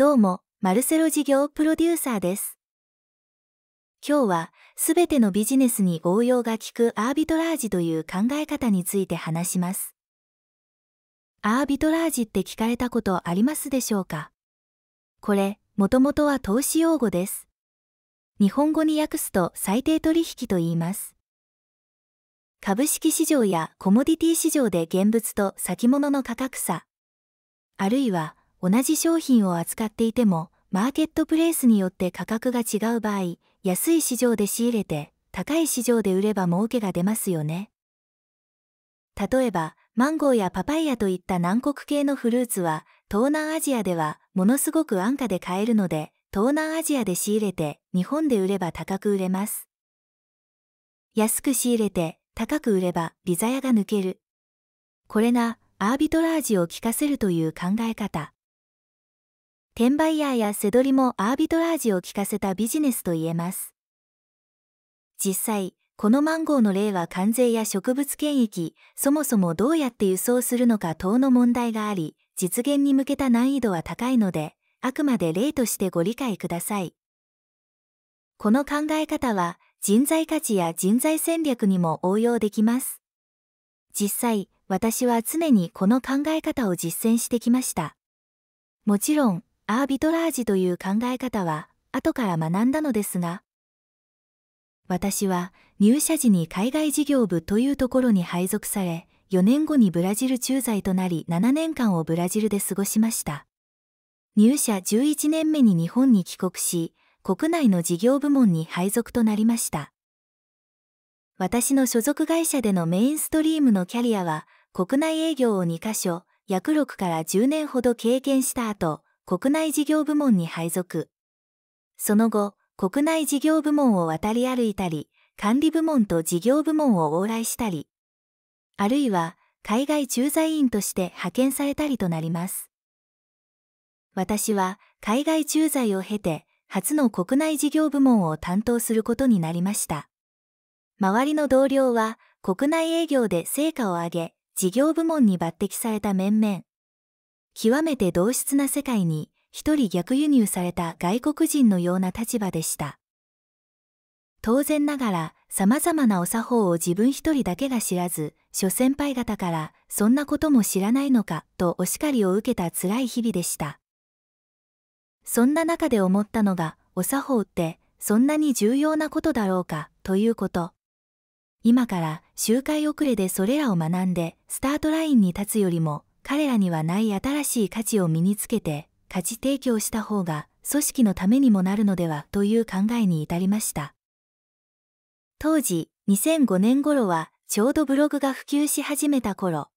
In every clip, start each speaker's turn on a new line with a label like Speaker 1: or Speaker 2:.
Speaker 1: どうも、マルセロ事業プロデューサーです。今日は、すべてのビジネスに応用が効くアービトラージという考え方について話します。アービトラージって聞かれたことありますでしょうかこれ、もともとは投資用語です。日本語に訳すと最低取引と言います。株式市場やコモディティ市場で現物と先物の価格差、あるいは同じ商品を扱っていても、マーケットプレイスによって価格が違う場合、安い市場で仕入れて、高い市場で売れば儲けが出ますよね。例えば、マンゴーやパパイヤといった南国系のフルーツは、東南アジアではものすごく安価で買えるので、東南アジアで仕入れて、日本で売れば高く売れます。安く仕入れて、高く売ればリザヤが抜ける。これがアービトラージを効かせるという考え方。転売ヤーやせどりもアービトラージを効かせたビジネスと言えます。実際、このマンゴーの例は関税や植物権益、そもそもどうやって輸送するのか等の問題があり、実現に向けた難易度は高いので、あくまで例としてご理解ください。この考え方は、人材価値や人材戦略にも応用できます。実際、私は常にこの考え方を実践してきました。もちろん、アービトラージという考え方は後から学んだのですが、私は入社時に海外事業部というところに配属され、4年後にブラジル駐在となり7年間をブラジルで過ごしました。入社11年目に日本に帰国し、国内の事業部門に配属となりました。私の所属会社でのメインストリームのキャリアは、国内営業を2カ所、約6から10年ほど経験した後、国内事業部門に配属。その後、国内事業部門を渡り歩いたり、管理部門と事業部門を往来したり、あるいは海外駐在員として派遣されたりとなります。私は海外駐在を経て、初の国内事業部門を担当することになりました。周りの同僚は国内営業で成果を上げ、事業部門に抜擢された面々、極めて同質な世界に一人逆輸入された外国人のような立場でした。当然ながら、様々なお作法を自分一人だけが知らず、諸先輩方から、そんなことも知らないのか、とお叱りを受けた辛い日々でした。そんな中で思ったのが、お作法って、そんなに重要なことだろうか、ということ。今から、周回遅れでそれらを学んで、スタートラインに立つよりも、彼らにはない新しい価値を身につけて価値提供した方が組織のためにもなるのではという考えに至りました当時2005年頃はちょうどブログが普及し始めた頃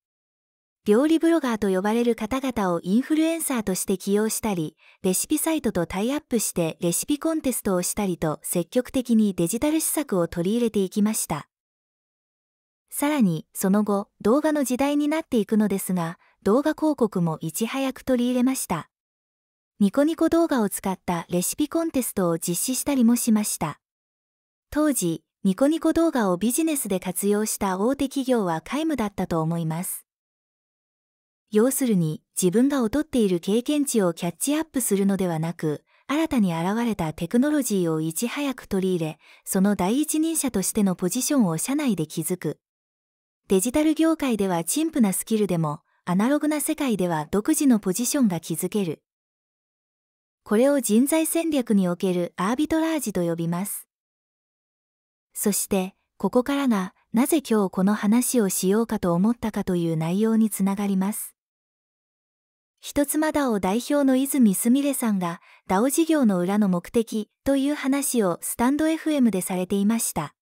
Speaker 1: 料理ブロガーと呼ばれる方々をインフルエンサーとして起用したり、レシピサイトとタイアップしてレシピコンテストをしたりと積極的にデジタル施策を取り入れていきました。さらに、その後、動画の時代になっていくのですが、動画広告もいち早く取り入れました。ニコニコ動画を使ったレシピコンテストを実施したりもしました。当時、ニコニコ動画をビジネスで活用した大手企業は皆無だったと思います。要するに、自分が劣っている経験値をキャッチアップするのではなく、新たに現れたテクノロジーをいち早く取り入れ、その第一人者としてのポジションを社内で築く。デジタル業界では陳腐なスキルでも、アナログな世界では独自のポジションが築ける。これを人材戦略におけるアービトラージと呼びます。そして、ここからが、なぜ今日この話をしようかと思ったかという内容につながります。一つまだを代表の泉すみれさんが DAO 事業の裏の目的という話をスタンド FM でされていました。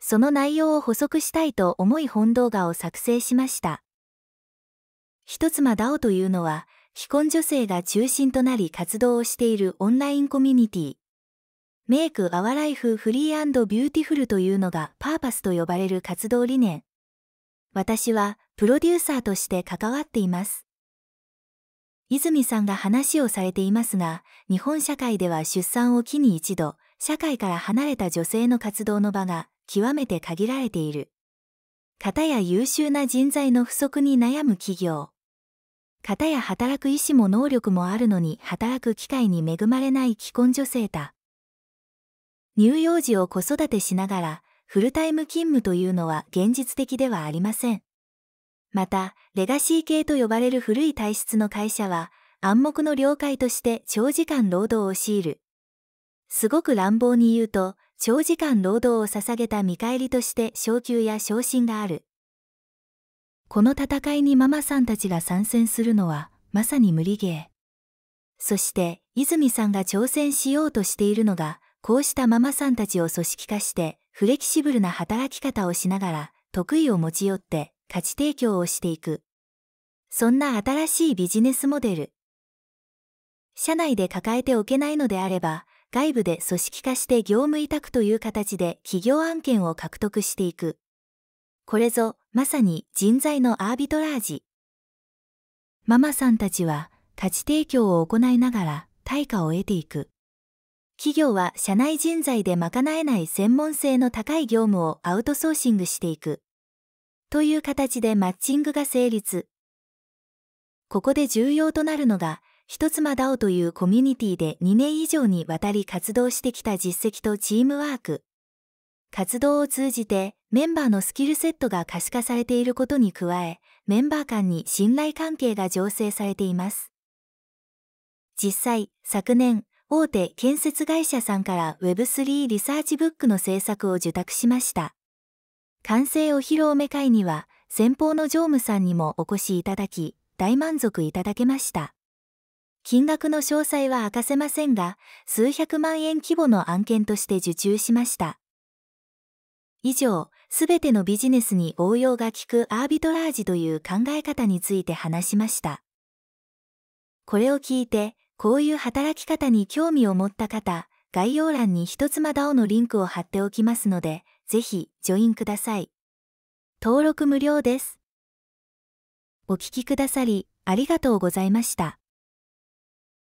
Speaker 1: その内容を補足したいと思い本動画を作成しました。一妻ダオというのは、既婚女性が中心となり活動をしているオンラインコミュニティ。メイク・アワ・ライフ・フリービューティフルというのがパーパスと呼ばれる活動理念。私はプロデューサーとして関わっています。泉さんが話をされていますが、日本社会では出産を機に一度、社会から離れた女性の活動の場が極めて限られている。方や優秀な人材の不足に悩む企業。方や働く意思も能力もあるのに働く機会に恵まれない既婚女性だ。乳幼児を子育てしながら、フルタイム勤務というのは現実的ではありません。また、レガシー系と呼ばれる古い体質の会社は、暗黙の了解として長時間労働を強いる。すごく乱暴に言うと、長時間労働を捧げた見返りとして昇給や昇進がある。この戦いにママさんたちが参戦するのはまさに無理ゲー。そして泉さんが挑戦しようとしているのがこうしたママさんたちを組織化してフレキシブルな働き方をしながら得意を持ち寄って価値提供をしていく。そんな新しいビジネスモデル。社内で抱えておけないのであれば、外部で組織化して業務委託という形で企業案件を獲得していく。これぞまさに人材のアービトラージ。ママさんたちは価値提供を行いながら対価を得ていく。企業は社内人材で賄えない専門性の高い業務をアウトソーシングしていく。という形でマッチングが成立。ここで重要となるのが、一つまだおというコミュニティで2年以上にわたり活動してきた実績とチームワーク。活動を通じてメンバーのスキルセットが可視化されていることに加え、メンバー間に信頼関係が醸成されています。実際、昨年、大手建設会社さんから Web3 リサーチブックの制作を受託しました。完成お披露目会には、先方の常務さんにもお越しいただき、大満足いただけました。金額の詳細は明かせませんが、数百万円規模の案件として受注しました。以上、すべてのビジネスに応用が効くアービトラージという考え方について話しました。これを聞いて、こういう働き方に興味を持った方、概要欄に一つまだおのリンクを貼っておきますので、ぜひ、ジョインください。登録無料です。お聞きくださり、ありがとうございました。